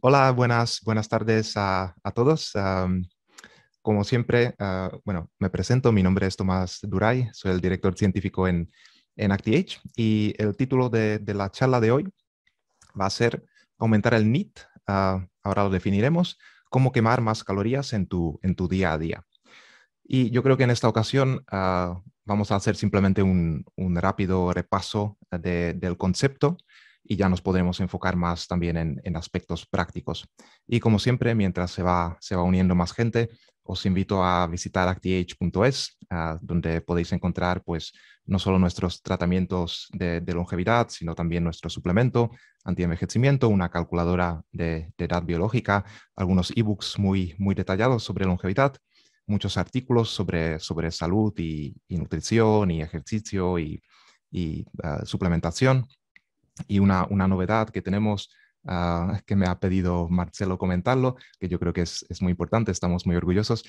Hola, buenas, buenas tardes a, todos. como siempre, ah, bueno, me presento, mi nombre es Tomás Duray, soy el director científico en, en ActiH y el título de, la charla de hoy va a ser aumentar el NIT, ah, ahora lo definiremos, cómo quemar más calorías en tu, en tu día a día. Y yo creo que en esta ocasión ah, vamos a hacer simplemente un, rápido repaso del concepto y ya nos podremos enfocar más también en, aspectos prácticos. Y como siempre, mientras se va, se va uniendo más gente, os invito a visitar actih.es, ah, donde podéis encontrar pues, no solo nuestros tratamientos de, longevidad, sino también nuestro suplemento antienvejecimiento, una calculadora de, edad biológica, algunos ebooks muy, muy detallados sobre longevidad, muchos artículos sobre, sobre salud y, nutrición y ejercicio y, ah, suplementación y una, novedad que tenemos ah, que me ha pedido Marcelo comentarlo, que yo creo que es, muy importante, estamos muy orgullosos,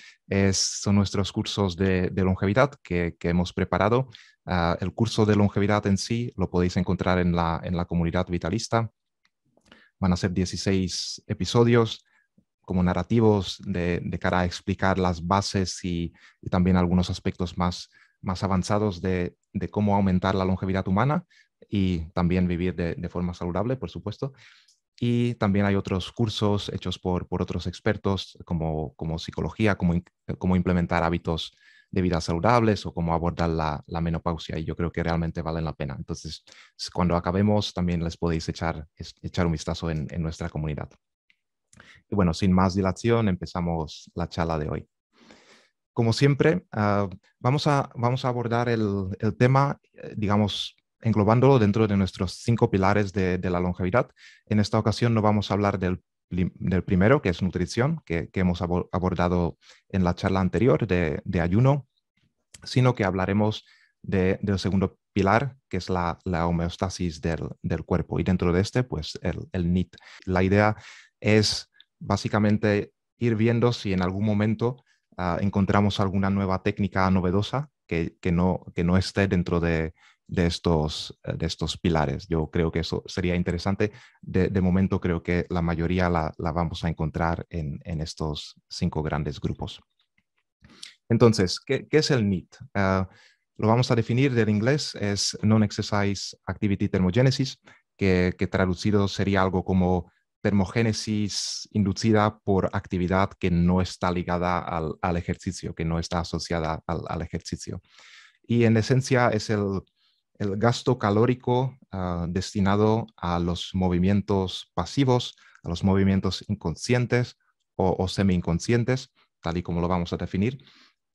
son nuestros cursos de, longevidad que, hemos preparado. Ah, el curso de longevidad en sí lo podéis encontrar en la, comunidad vitalista. Van a ser 16 episodios como narrativos de, cara a explicar las bases y, también algunos aspectos más, avanzados de cómo aumentar la longevidad humana y también vivir de, forma saludable, por supuesto. Y también hay otros cursos hechos por, por otros expertos como, como psicología, como, como implementar hábitos de vida saludables o cómo abordar la, la, menopausia y yo creo que realmente valen la pena. Entonces, cuando acabemos, también les podéis echar, echar un vistazo en, en nuestra comunidad. Y bueno, sin más dilación, empezamos la charla de hoy. Como siempre, ah, vamos, a, vamos a abordar el, el tema, eh, digamos, englobándolo dentro de nuestros cinco pilares de, la longevidad. En esta ocasión no vamos a hablar del, del primero, que es nutrición, que, hemos abordado en la charla anterior de, ayuno, sino que hablaremos del segundo pilar, que es la, homeostasis del, cuerpo. Y dentro de este, pues el, NIT. La idea es básicamente ir viendo si en algún momento ah, encontramos alguna nueva técnica novedosa que, que, no, que no esté dentro de de estos, eh, de estos pilares. Yo creo que eso sería interesante. De, momento creo que la mayoría la, vamos a encontrar en, estos cinco grandes grupos. Entonces, ¿qué, es el NEAT? Ah, lo vamos a definir del inglés, es Non-Exercise Activity Thermogenesis, que, traducido sería algo como termogénesis inducida por actividad que no está ligada al, ejercicio, que no está asociada al, al, ejercicio. Y en esencia es el, el gasto calórico ah, destinado a los movimientos pasivos, a los movimientos inconscientes o, semi-inconscientes, tal y como lo vamos a definir.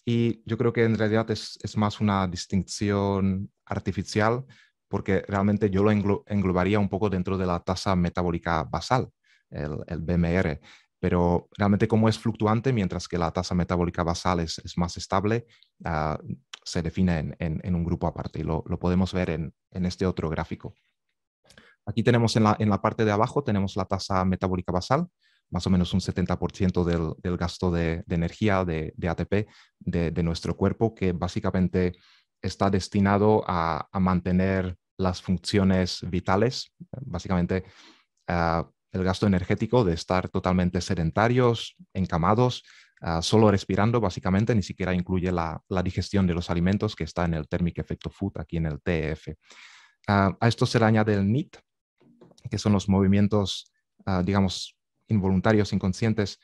Y yo creo que en realidad es, más una distinción artificial porque realmente yo lo englobaría un poco dentro de la tasa metabólica basal, el, el BMR pero realmente como es fluctuante, mientras que la tasa metabólica basal es, más estable, ah, se define en, un grupo aparte y lo, podemos ver en, este otro gráfico. Aquí tenemos en la, en la parte de abajo, tenemos la tasa metabólica basal, más o menos un 70% del, gasto de, energía de, ATP de, nuestro cuerpo, que básicamente está destinado a, mantener las funciones vitales, básicamente ah, el gasto energético de estar totalmente sedentarios, encamados, ah, solo respirando básicamente, ni siquiera incluye la, digestión de los alimentos que está en el térmico Effect of Food, aquí en el TEF. Ah, a esto se le añade el NIT, que son los movimientos, ah, digamos, involuntarios, inconscientes,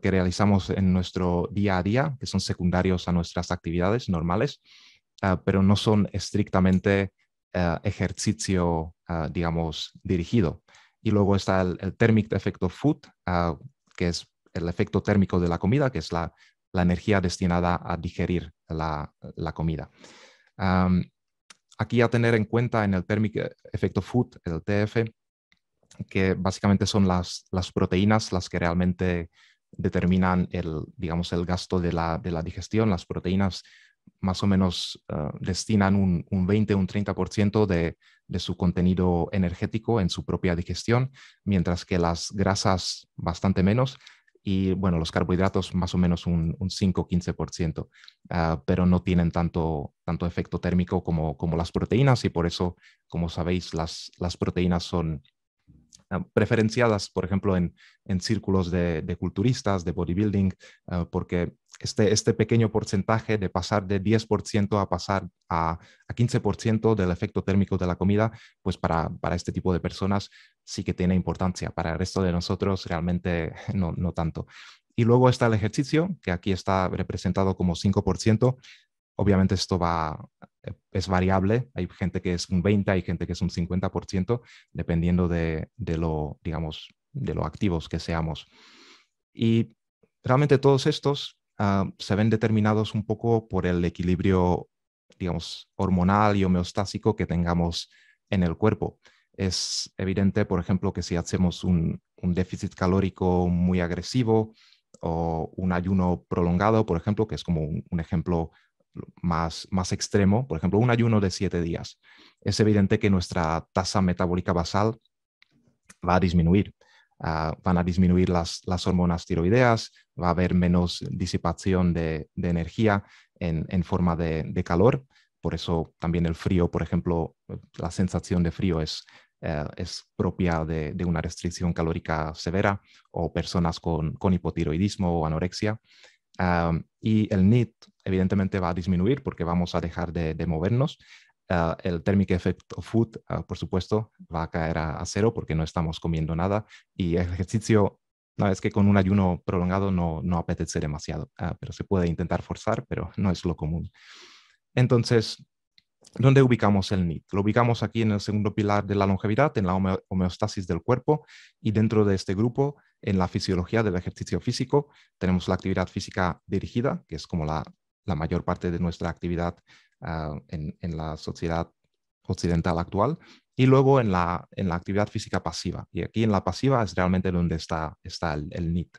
que realizamos en nuestro día a día, que son secundarios a nuestras actividades normales, pero no son estrictamente ejercicio, digamos, dirigido. Y luego está el, thermic effect food, ah, que es el efecto térmico de la comida, que es la, energía destinada a digerir la, comida. aquí a tener en cuenta en el thermic effect food, el TF, que básicamente son las, proteínas las que realmente determinan el, digamos, el gasto de la digestión. Las proteínas más o menos ah, destinan un, un, 20, un 30% de, de su contenido energético en su propia digestión, mientras que las grasas bastante menos y bueno, los carbohidratos más o menos un, un 5-15%, ah, pero no tienen tanto, tanto efecto térmico como, las proteínas y por eso, como sabéis, las, las proteínas son ah, preferenciadas, por ejemplo, en, círculos de, culturistas, de bodybuilding, porque este, este, pequeño porcentaje de pasar de 10% a pasar a, 15% del efecto térmico de la comida, pues para, este tipo de personas sí que tiene importancia. Para el resto de nosotros realmente no, tanto. Y luego está el ejercicio, que aquí está representado como 5%. Obviamente esto va, es variable. Hay gente que es un 20, hay gente que es un 50%, dependiendo de, de lo, digamos, de lo activos que seamos. Y realmente todos estos Ah, se ven determinados un poco por el equilibrio, digamos, hormonal y homeostásico que tengamos en el cuerpo. Es evidente, por ejemplo, que si hacemos un, déficit calórico muy agresivo o un ayuno prolongado, por ejemplo, que es como un, ejemplo más, extremo, por ejemplo, un ayuno de siete días, es evidente que nuestra tasa metabólica basal va a disminuir. Ah, van a disminuir las, hormonas tiroideas, va a haber menos disipación de, energía en, forma de, calor. Por eso también el frío, por ejemplo, la sensación de frío es, eh, propia de, una restricción calórica severa o personas con, hipotiroidismo o anorexia. Ah, y el NIT evidentemente va a disminuir porque vamos a dejar de, movernos, Ah, el thermic effect of food, ah, por supuesto, va a caer a, cero porque no estamos comiendo nada y el ejercicio, la es que con un ayuno prolongado no, no apetece demasiado, ah, pero se puede intentar forzar, pero no es lo común. Entonces, ¿dónde ubicamos el NIT? Lo ubicamos aquí en el segundo pilar de la longevidad, en la homeostasis del cuerpo y dentro de este grupo, en la fisiología del ejercicio físico, tenemos la actividad física dirigida, que es como la la mayor parte de nuestra actividad Ah, en, la sociedad occidental actual. Y luego en la, en la actividad física pasiva. Y aquí en la pasiva es realmente donde está, está el, NIT.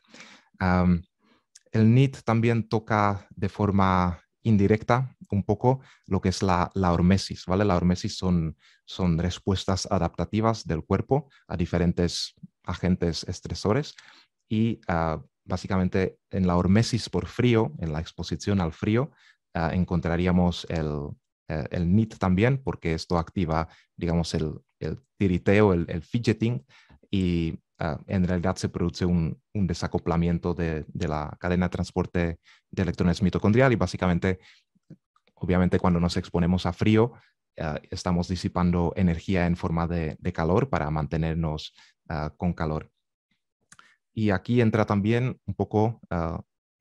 el NIT también toca de forma indirecta un poco lo que es la, la hormesis, ¿vale? La hormesis son, son respuestas adaptativas del cuerpo a diferentes agentes estresores y ah, básicamente en la hormesis por frío, en la exposición al frío, Ah, encontraríamos el, eh, el NIT también, porque esto activa, digamos, el, el tiriteo, el, el, fidgeting, y ah, en realidad se produce un, un desacoplamiento de, de, la cadena de transporte de electrones mitocondrial y básicamente, obviamente, cuando nos exponemos a frío, ah, estamos disipando energía en forma de, de calor para mantenernos con calor. Y aquí entra también un poco,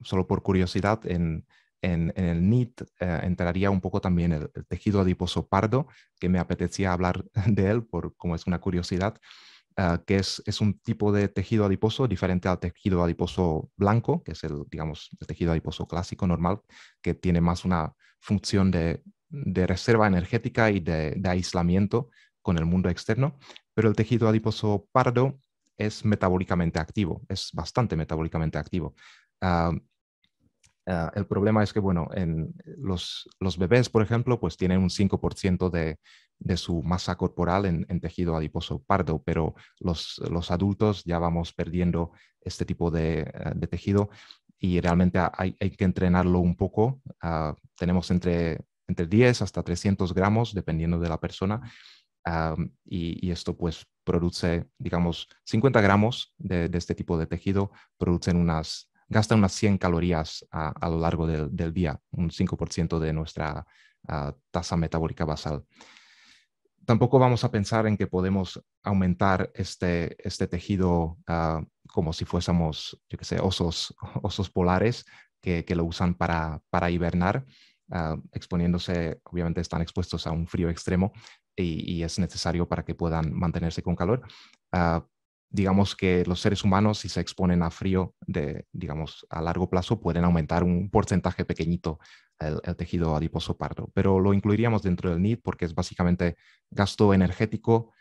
solo por curiosidad, en en, el NIT eh, entraría un poco también el, tejido adiposo pardo, que me apetecía hablar de él por, como es una curiosidad, ah, que es, es, un tipo de tejido adiposo diferente al tejido adiposo blanco, que es el, digamos, el tejido adiposo clásico normal, que tiene más una función de, reserva energética y de, aislamiento con el mundo externo, pero el tejido adiposo pardo es metabólicamente activo, es bastante metabólicamente activo. Ah, Ah, el problema es que, bueno, en los, bebés, por ejemplo, pues tienen un 5% de, su masa corporal en, tejido adiposo pardo, pero los, adultos ya vamos perdiendo este tipo de, ah, tejido y realmente hay, que entrenarlo un poco. Ah, tenemos entre, entre 10 hasta 300 gramos, dependiendo de la persona, y, esto pues produce, digamos, 50 gramos de, este tipo de tejido, producen unas gasta unas 100 calorías a, lo largo del, día, un 5% de nuestra ah, tasa metabólica basal. Tampoco vamos a pensar en que podemos aumentar este, este tejido ah, como si fuésemos, yo que sé, osos, polares que, lo usan para, hibernar, ah, exponiéndose, obviamente están expuestos a un frío extremo y, es necesario para que puedan mantenerse con calor digamos que los seres humanos, si se exponen a frío, de, digamos, a largo plazo, pueden aumentar un porcentaje pequeñito el, tejido adiposo pardo. Pero lo incluiríamos dentro del NIT porque es básicamente gasto energético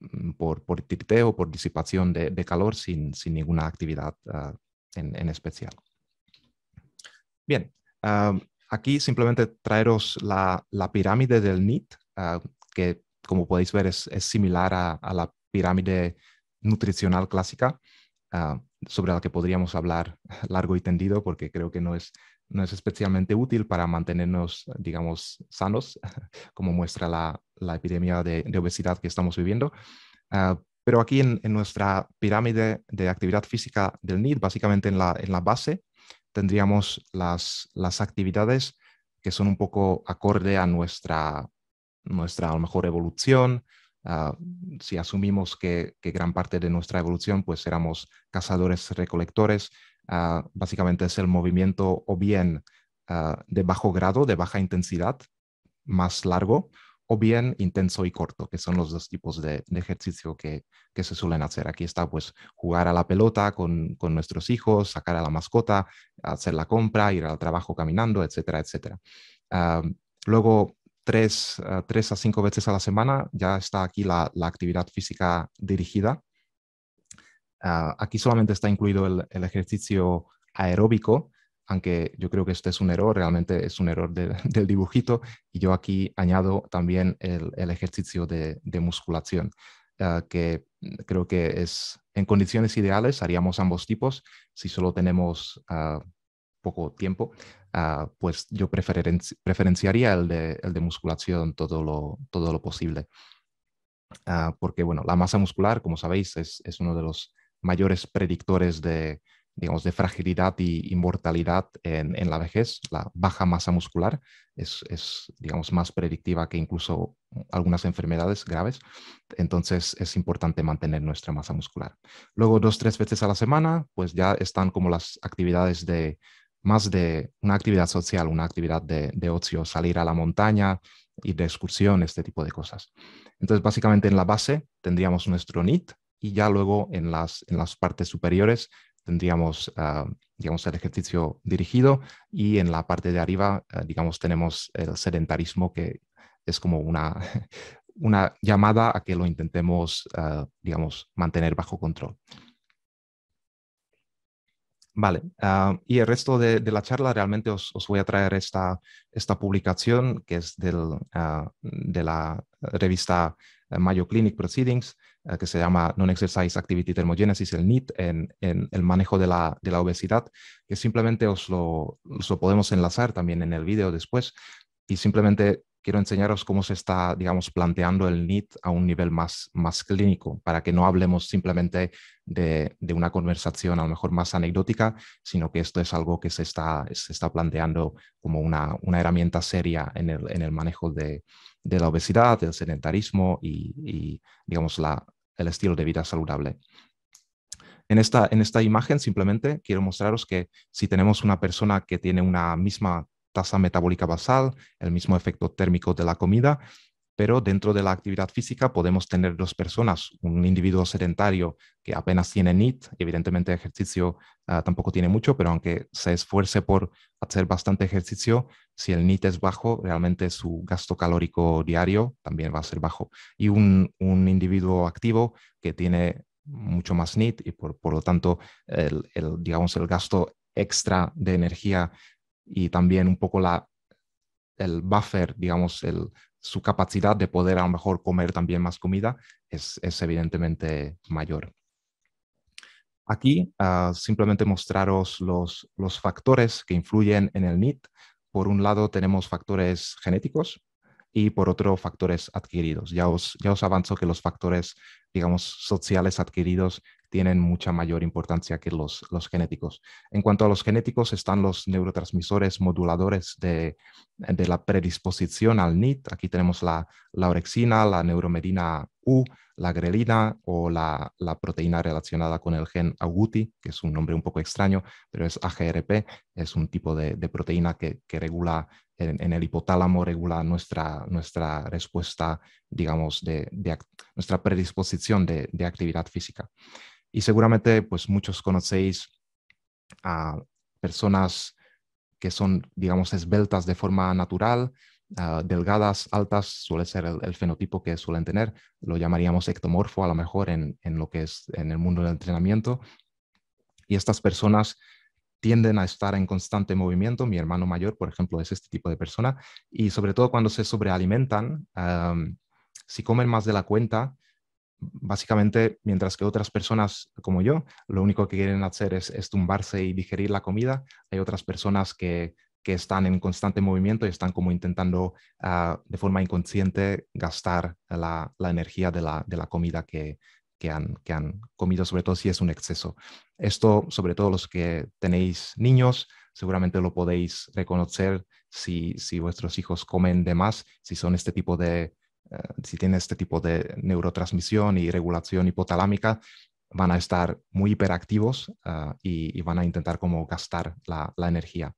mm, por, por tiriteo, por disipación de, calor sin, sin, ninguna actividad ah, en, en, especial. Bien, ah, aquí simplemente traeros la, la pirámide del NIT ah, que como podéis ver es, similar a, a la pirámide nutricional clásica, ah, sobre la que podríamos hablar largo y tendido, porque creo que no es, especialmente útil para mantenernos, digamos, sanos, como muestra la, epidemia de, obesidad que estamos viviendo. Ah, pero aquí en, nuestra pirámide de actividad física del NID, básicamente en la, base, tendríamos las, actividades que son un poco acorde a nuestra, nuestra a lo mejor evolución, Ah, si asumimos que, gran parte de nuestra evolución, pues éramos cazadores-recolectores, ah, básicamente es el movimiento o bien ah, de bajo grado, de baja intensidad, más largo, o bien intenso y corto, que son los dos tipos de, ejercicio que, se suelen hacer. Aquí está pues jugar a la pelota con, con, nuestros hijos, sacar a la mascota, hacer la compra, ir al trabajo caminando, etcétera, etcétera. Luego, tres, ah, tres, a cinco veces a la semana. Ya está aquí la, actividad física dirigida. Ah, aquí solamente está incluido el, ejercicio aeróbico, aunque yo creo que este es un error, realmente es un error del dibujito. Y yo aquí añado también el, ejercicio de, musculación, ah, que creo que es en condiciones ideales, haríamos ambos tipos. Si solo tenemos poco tiempo, ah, pues yo preferenciaría el de, el de, musculación todo lo, todo lo posible. Ah, porque, bueno, la masa muscular, como sabéis, es, es uno de los mayores predictores de, digamos, de fragilidad y inmortalidad en, en, la vejez. La baja masa muscular es, es, digamos, más predictiva que incluso algunas enfermedades graves. Entonces es importante mantener nuestra masa muscular. Luego, dos, tres veces a la semana, pues ya están como las actividades de, más de una actividad social, una actividad de, ocio, salir a la montaña, ir de excursión, este tipo de cosas. Entonces, básicamente en la base tendríamos nuestro NIT y ya luego en las, en las partes superiores tendríamos, ah, digamos, el ejercicio dirigido y en la parte de arriba, ah, digamos, tenemos el sedentarismo que es como una, llamada a que lo intentemos, ah, digamos, mantener bajo control. Vale, ah, y el resto de, la charla realmente os, voy a traer esta, publicación que es ah, de la revista Mayo Clinic Proceedings, ah, que se llama Non-Exercise Activity Thermogenesis, el NIT, en, el manejo de la, obesidad, que simplemente os lo, podemos enlazar también en el vídeo después, y simplemente quiero enseñaros cómo se está, digamos, planteando el NIT a un nivel más, más clínico, para que no hablemos simplemente de, una conversación a lo mejor más anecdótica, sino que esto es algo que se está, se está planteando como una, herramienta seria en el, manejo de, la obesidad, del sedentarismo y, digamos, la, el estilo de vida saludable. En esta, en esta imagen simplemente quiero mostraros que si tenemos una persona que tiene una misma tasa metabólica basal, el mismo efecto térmico de la comida, pero dentro de la actividad física podemos tener dos personas, un individuo sedentario que apenas tiene NIT, evidentemente ejercicio ah, tampoco tiene mucho, pero aunque se esfuerce por hacer bastante ejercicio, si el NIT es bajo, realmente su gasto calórico diario también va a ser bajo. Y un, individuo activo que tiene mucho más NIT y por, lo tanto el, el, digamos, el gasto extra de energía y también un poco el buffer, digamos, su capacidad de poder a lo mejor comer también más comida es, es evidentemente mayor. Aquí ah, simplemente mostraros los, los factores que influyen en el NIT. Por un lado tenemos factores genéticos, y por otro factores adquiridos. Ya os, ya os avanzo que los factores, digamos, sociales adquiridos tienen mucha mayor importancia que los, genéticos. En cuanto a los genéticos, están los neurotransmisores moduladores de, la predisposición al NIT. Aquí tenemos la, la orexina, la neuromedina la grelina o la, proteína relacionada con el gen aguti, que es un nombre un poco extraño, pero es AGRP, es un tipo de, proteína que, regula en, el hipotálamo, regula nuestra, nuestra respuesta, digamos, de, nuestra predisposición de, de, actividad física. Y seguramente, pues muchos conocéis a personas que son, digamos, esbeltas de forma natural, Ah, delgadas, altas, suele ser el, fenotipo que suelen tener. Lo llamaríamos ectomorfo a lo mejor en, lo que es en el mundo del entrenamiento. Y estas personas tienden a estar en constante movimiento. Mi hermano mayor, por ejemplo, es este tipo de persona. Y sobre todo cuando se sobrealimentan, si comen más de la cuenta, básicamente, mientras que otras personas como yo, lo único que quieren hacer es, es, tumbarse y digerir la comida, hay otras personas que que están en constante movimiento y están como intentando ah, de forma inconsciente gastar la, energía de la, comida que, que han, comido, sobre todo si es un exceso. Esto, sobre todo los que tenéis niños, seguramente lo podéis reconocer si, vuestros hijos comen de más, si son este tipo de, eh, si tienen este tipo de neurotransmisión y regulación hipotalámica, van a estar muy hiperactivos ah, y, van a intentar como gastar la energía.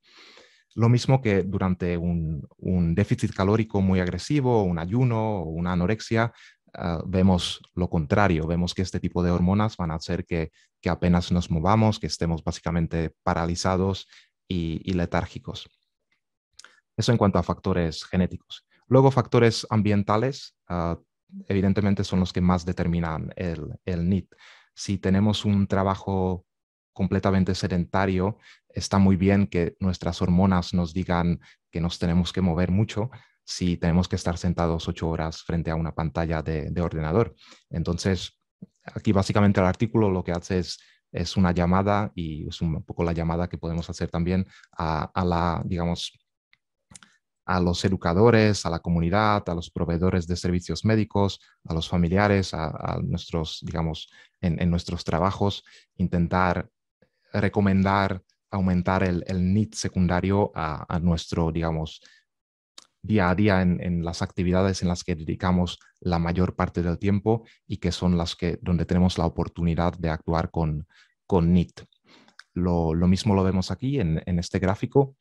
Lo mismo que durante un, déficit calórico muy agresivo, un ayuno o una anorexia, ah, vemos lo contrario, vemos que este tipo de hormonas van a hacer que, apenas nos movamos, que estemos básicamente paralizados y, letárgicos. Eso en cuanto a factores genéticos. Luego factores ambientales, ah, evidentemente son los que más determinan el, el NIT. Si tenemos un trabajo completamente sedentario, está muy bien que nuestras hormonas nos digan que nos tenemos que mover mucho si tenemos que estar sentados ocho horas frente a una pantalla de, ordenador. Entonces, aquí básicamente el artículo lo que hace es, es, una llamada y es un poco la llamada que podemos hacer también a, la, digamos, a los educadores, a la comunidad, a los proveedores de servicios médicos, a los familiares, a, nuestros, digamos, en, nuestros trabajos, intentar recomendar aumentar el, el NIT secundario a, nuestro, digamos, día a día en, las actividades en las que dedicamos la mayor parte del tiempo y que son las que donde tenemos la oportunidad de actuar con, con NIT. Lo, mismo lo vemos aquí en, este gráfico,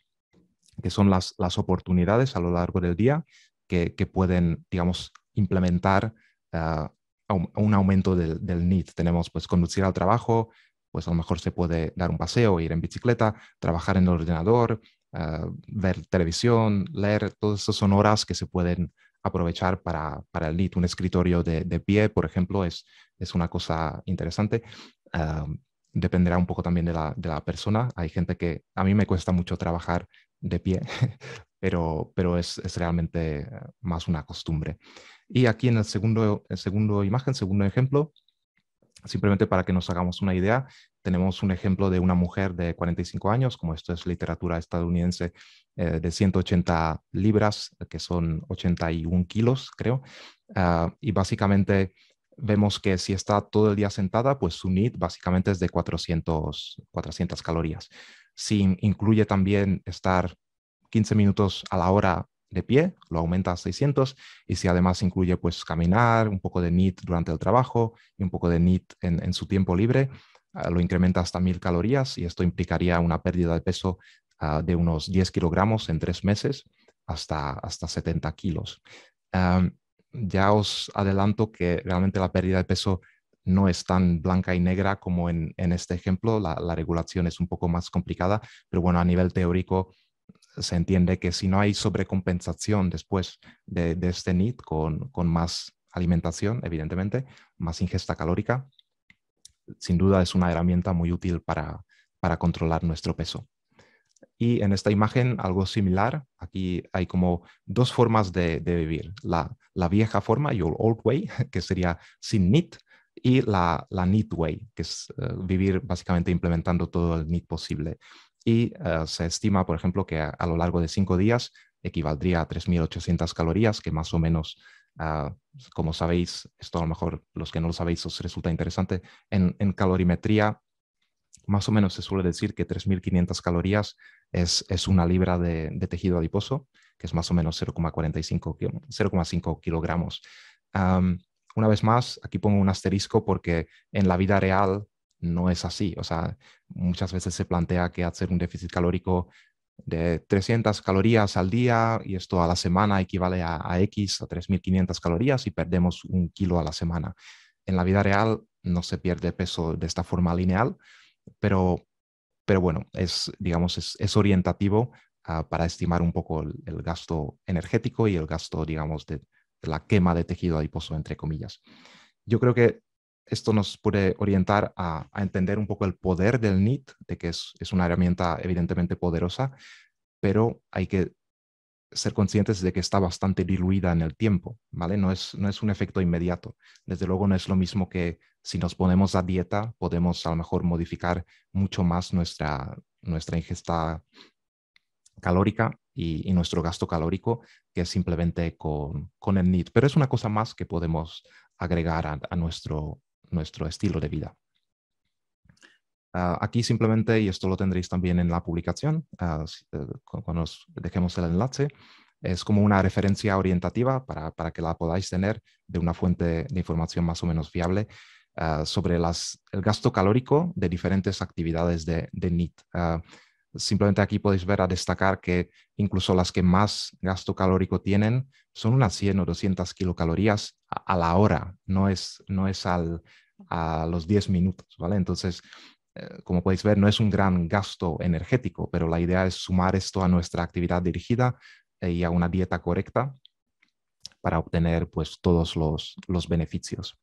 que son las, las, oportunidades a lo largo del día que, pueden, digamos, implementar ah, un aumento del, del NIT. Tenemos pues conducir al trabajo, pues a lo mejor se puede dar un paseo, ir en bicicleta, trabajar en el ordenador, eh, ver televisión, leer, todas esas son horas que se pueden aprovechar para, para el lit Un escritorio de, de, pie, por ejemplo, es, es una cosa interesante. dependerá un poco también de la, de la, persona. Hay gente que a mí me cuesta mucho trabajar de pie, pero, pero es, es realmente eh, más una costumbre. Y aquí en el segundo, segundo imagen, segundo ejemplo, Simplemente para que nos hagamos una idea, tenemos un ejemplo de una mujer de 45 años, como esto es literatura estadounidense, eh, de 180 libras, que son 81 kilos, creo. Ah, y básicamente vemos que si está todo el día sentada, pues su NIT básicamente es de 400, 400 calorías. Si incluye también estar 15 minutos a la hora de pie, lo aumenta a 600 y si además incluye pues caminar, un poco de NIT durante el trabajo y un poco de NIT en, su tiempo libre, ah, lo incrementa hasta 1000 calorías y esto implicaría una pérdida de peso ah, de unos 10 kilogramos en tres meses hasta, hasta 70 kilos. ya os adelanto que realmente la pérdida de peso no es tan blanca y negra como en, este ejemplo, la regulación es un poco más complicada, pero bueno, a nivel teórico se entiende que si no hay sobrecompensación después de, este NIT con, más alimentación, evidentemente, más ingesta calórica, sin duda es una herramienta muy útil para, controlar nuestro peso. Y en esta imagen algo similar, aquí hay como dos formas de, vivir, la, vieja forma, your old way, que sería sin NIT, y la, la NEAT way, que es eh, vivir básicamente implementando todo el nit posible y eh, se estima, por ejemplo, que a, lo largo de cinco días equivaldría a 3.800 calorías, que más o menos, ah, como sabéis, esto a lo mejor los que no lo sabéis os resulta interesante, en, calorimetría más o menos se suele decir que 3.500 calorías es, una libra de, tejido adiposo, que es más o menos 0,5 kilogramos. una vez más, aquí pongo un asterisco porque en la vida real no es así. O sea, muchas veces se plantea que hacer un déficit calórico de 300 calorías al día y esto a la semana equivale a, a X, a 3.500 calorías y perdemos un kilo a la semana. En la vida real no se pierde peso de esta forma lineal, pero, pero bueno, es, digamos, es, es orientativo ah, para estimar un poco el, gasto energético y el gasto, digamos, de, de la quema de tejido adiposo, entre comillas. Yo creo que esto nos puede orientar a, entender un poco el poder del NIT, de que es, es, una herramienta evidentemente poderosa, pero hay que ser conscientes de que está bastante diluida en el tiempo, ¿vale? No es, no es un efecto inmediato. Desde luego no es lo mismo que si nos ponemos a dieta, podemos a lo mejor modificar mucho más nuestra, nuestra ingesta calórica y, nuestro gasto calórico que simplemente con, con el NIT. Pero es una cosa más que podemos agregar a, a, nuestro, nuestro estilo de vida. Ah, aquí simplemente, y esto lo tendréis también en la publicación, ah, eh, cuando os dejemos el enlace, es como una referencia orientativa para, que la podáis tener de una fuente de información más o menos fiable ah, sobre las, el gasto calórico de diferentes actividades de, de NIT. simplemente aquí podéis ver a destacar que incluso las que más gasto calórico tienen son unas 100 o 200 kilocalorías a, la hora, no es, no es al, a los 10 minutos, ¿vale? Entonces, eh, como podéis ver, no es un gran gasto energético, pero la idea es sumar esto a nuestra actividad dirigida eh, y a una dieta correcta para obtener pues todos los, los beneficios.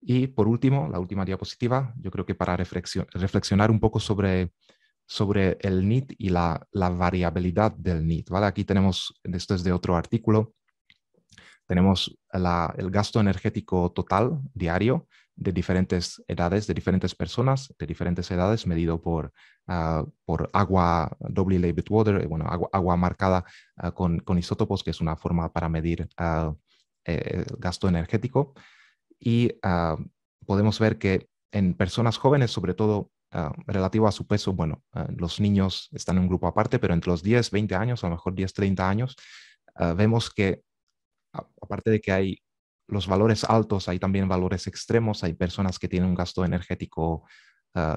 Y por último, la última diapositiva, yo creo que para reflexionar un poco sobre sobre el NIT y la, variabilidad del NIT. ¿vale? Aquí tenemos, esto es de otro artículo, tenemos el gasto energético total diario de diferentes edades, de diferentes personas, de diferentes edades, medido por, ah, por agua doble labeled water, eh, bueno, agua, marcada ah, con, con, isótopos, que es una forma para medir ah, eh, el gasto energético. Y podemos ver que en personas jóvenes, sobre todo Ah, relativo a su peso, bueno, ah, los niños están en un grupo aparte, pero entre los 10, 20 años, a lo mejor 10, 30 años, ah, vemos que aparte de que hay los valores altos, hay también valores extremos, hay personas que tienen un gasto energético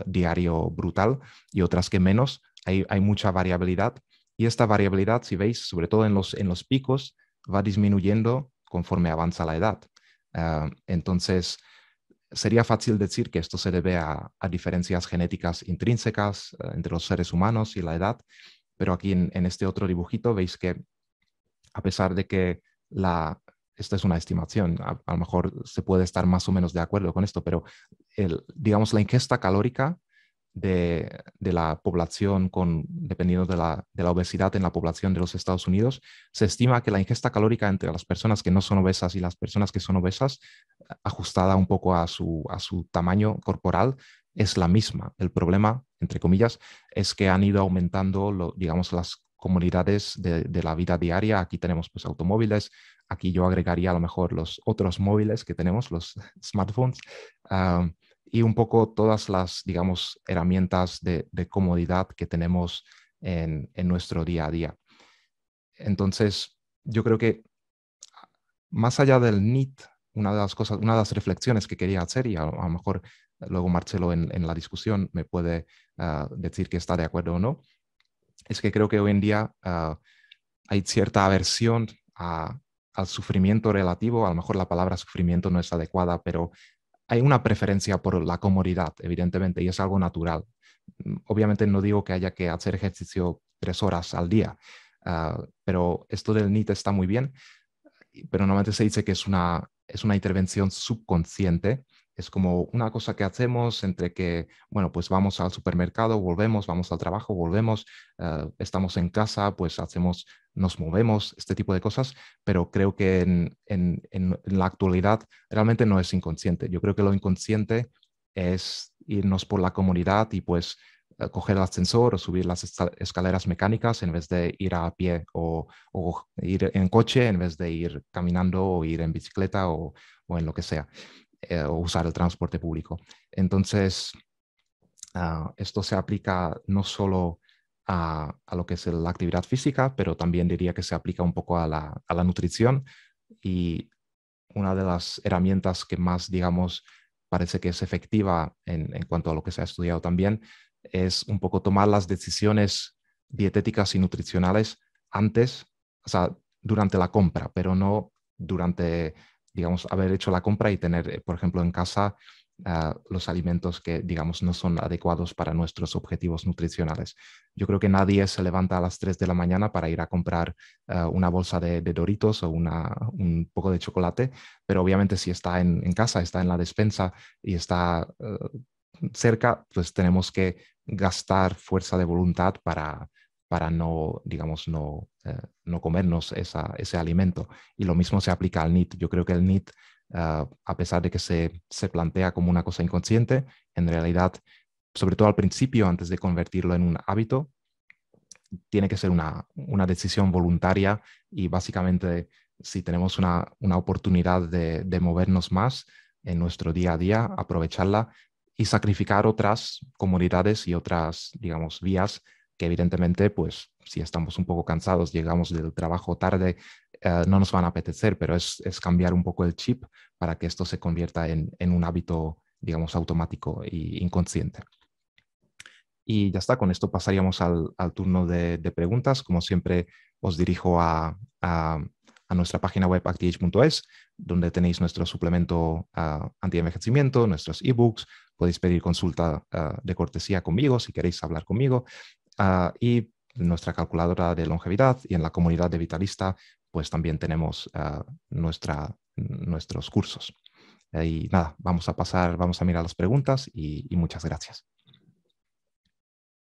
diario brutal y otras que menos, hay, mucha variabilidad y esta variabilidad, si veis, sobre todo en los, en los picos, va disminuyendo conforme avanza la edad. entonces, Sería fácil decir que esto se debe a, diferencias genéticas intrínsecas eh, entre los seres humanos y la edad, pero aquí en, este otro dibujito veis que a pesar de que la, esta es una estimación, a, lo mejor se puede estar más o menos de acuerdo con esto, pero el, digamos la ingesta calórica de, la población, con, dependiendo de la, obesidad en la población de los Estados Unidos, se estima que la ingesta calórica entre las personas que no son obesas y las personas que son obesas, ajustada un poco a su, a su tamaño corporal, es la misma. El problema, entre comillas, es que han ido aumentando, lo, digamos, las comunidades de, la vida diaria. Aquí tenemos pues automóviles, aquí yo agregaría a lo mejor los otros móviles que tenemos, los smartphones. Ah, y un poco todas las, digamos, herramientas de, comodidad que tenemos en, nuestro día a día. Entonces, yo creo que más allá del NIT, una de las cosas, una de las reflexiones que quería hacer, y a, lo mejor luego Marcelo en, la discusión me puede ah, decir que está de acuerdo o no, es que creo que hoy en día ah, hay cierta aversión al sufrimiento relativo, a lo mejor la palabra sufrimiento no es adecuada, pero hay una preferencia por la comodidad, evidentemente, y es algo natural. Mm, obviamente no digo que haya que hacer ejercicio tres horas al día, ah, pero esto del NIT está muy bien, pero normalmente se dice que es una, es una intervención subconsciente es como una cosa que hacemos entre que, bueno, pues vamos al supermercado, volvemos, vamos al trabajo, volvemos, eh, estamos en casa, pues hacemos, nos movemos, este tipo de cosas, pero creo que en, la actualidad realmente no es inconsciente. Yo creo que lo inconsciente es irnos por la comunidad y pues eh, coger el ascensor o subir las escaleras mecánicas en vez de ir a pie o, ir en coche en vez de ir caminando o ir en bicicleta o, o en lo que sea. Eh, o usar el transporte público. Entonces, ah, esto se aplica no solo a, lo que es la actividad física, pero también diría que se aplica un poco a la, nutrición y una de las herramientas que más, digamos, parece que es efectiva en, en, cuanto a lo que se ha estudiado también, es un poco tomar las decisiones dietéticas y nutricionales antes, o sea, durante la compra, pero no durante digamos, haber hecho la compra y tener, eh, por ejemplo, en casa ah, los alimentos que, digamos, no son adecuados para nuestros objetivos nutricionales. Yo creo que nadie se levanta a las 3 de la mañana para ir a comprar ah, una bolsa de, doritos o una, un poco de chocolate, pero obviamente si está en, casa, está en la despensa y está... Ah, cerca, pues tenemos que gastar fuerza de voluntad para, para no, digamos, no, eh, comernos ese alimento. Y lo mismo se aplica al NIT. Yo creo que el NIT, ah, a pesar de que se, plantea como una cosa inconsciente, en realidad, sobre todo al principio, antes de convertirlo en un hábito, tiene que ser una, decisión voluntaria y básicamente si tenemos una, oportunidad de, de movernos más en nuestro día a día, aprovecharla y sacrificar otras comunidades y otras, digamos, vías que evidentemente, pues si estamos un poco cansados, llegamos del trabajo tarde, eh, no nos van a apetecer, pero es, cambiar un poco el chip para que esto se convierta en, un hábito, digamos, automático e inconsciente. Y ya está, con esto pasaríamos al, turno de, preguntas. Como siempre, os dirijo a, nuestra página web actiage.es donde tenéis nuestro suplemento ah, anti-envejecimiento, nuestros ebooks. Podéis pedir consulta ah, de cortesía conmigo si queréis hablar conmigo. Ah, y nuestra calculadora de longevidad y en la comunidad de Vitalista, pues también tenemos ah, nuestros cursos. y nada, vamos a pasar, vamos a mirar las preguntas y muchas gracias.